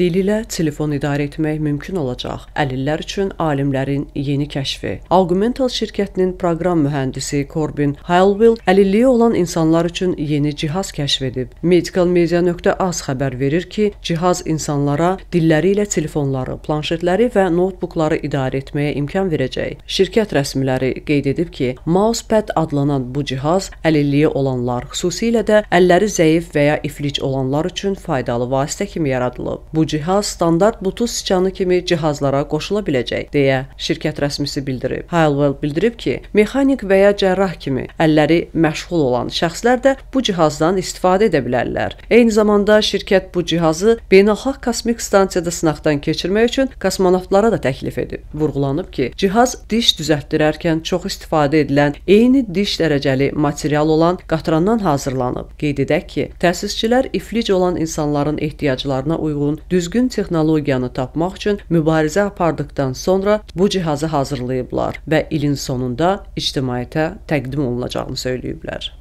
Dil ilə telefon idarə etmək mümkün olacaq. Əlillər üçün alimlərin yeni kəşfi. Augmental şirkətinin proqram mühəndisi Corbin Hylewell əlilliyi olan insanlar üçün yeni cihaz kəşf edib. medicalmedia.az xəbər verir ki, cihaz insanlara dilləri ilə telefonları, planşetləri və noutbukları idarə etməyə imkan verəcək. Şirkət rəsmiləri qeyd edib ki, mousepad adlanan bu cihaz əlilliyi olanlar, xüsusilə də əlləri zəif və ya iflic olanlar üçün faydalı vasitə kimi yaradılıb. Bu cihaz standart Bluetooth siçanı kimi cihazlara qoşula biləcək, deyə şirkət rəsmisi bildirib. Halewell bildirib ki, mexanik və ya cərrah kimi əlləri məşğul olan şəxslər də bu cihazdan istifadə edə bilərlər. Eyni zamanda şirkət bu cihazı beynəlxalq kosmik stansiyada sınaqdan keçirmək üçün kosmonavtlara da təklif edib. Vurğulanıb ki, cihaz diş düzəltdirərkən çox istifadə edilən eyni diş dərəcəli material olan qatrandan hazırlanıb. Qeyd edək ki, təsisçilər iflic olan insanların ehtiyaclarına uyğun düz düzgün texnologiyanı tapmaq üçün mübarizə apardıqdan sonra bu cihazı hazırlayıblar və ilin sonunda ictimaiyyətə təqdim olunacağını söyləyiblər.